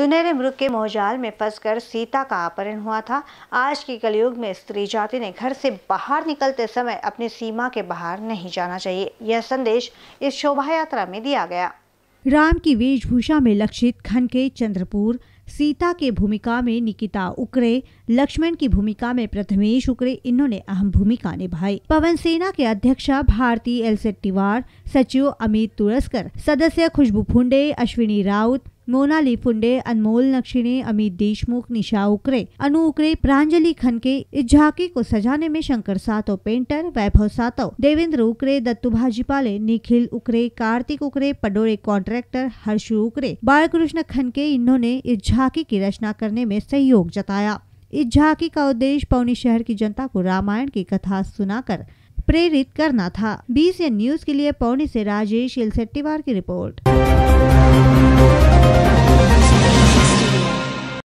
सुनहरे मृग के मोहजाल में फंसकर सीता का अपहरण हुआ था आज की कलयुग में स्त्री जाति ने घर से बाहर निकलते समय अपनी सीमा के बाहर नहीं जाना चाहिए यह संदेश इस शोभा यात्रा में दिया गया राम की वेशभूषा में लक्षित खनके चंद्रपुर सीता के भूमिका में निकिता उकरे लक्ष्मण की भूमिका में प्रथमेश उकरे इन्होंने अहम भूमिका निभाई पवन सेना के अध्यक्षा भारती एल सेट्टीवार सचिव अमित तुरस्कर सदस्य खुशबू फुंडे अश्विनी राउत मोनाली फुंडे अनमोल नक्षिणी अमित देशमुख निशा उकरे अनु उकरे प्रांजलि खनके इस को सजाने में शंकर सातव पेंटर वैभव सातव देवेंद्र उकरे दत्तू भाजीपाले निखिल उकरे कार्तिक उकरे पडोरे कॉन्ट्रैक्टर हर्षु उकरे बालकृष्ण खनके इन्होंने इस झाकी की रचना करने में सहयोग जताया इस झाकी का उद्देश्य पौनी शहर की जनता को रामायण की कथा सुनाकर प्रेरित करना था बीस न्यूज के लिए पौनी से राजेश इलसेट्टीवार की रिपोर्ट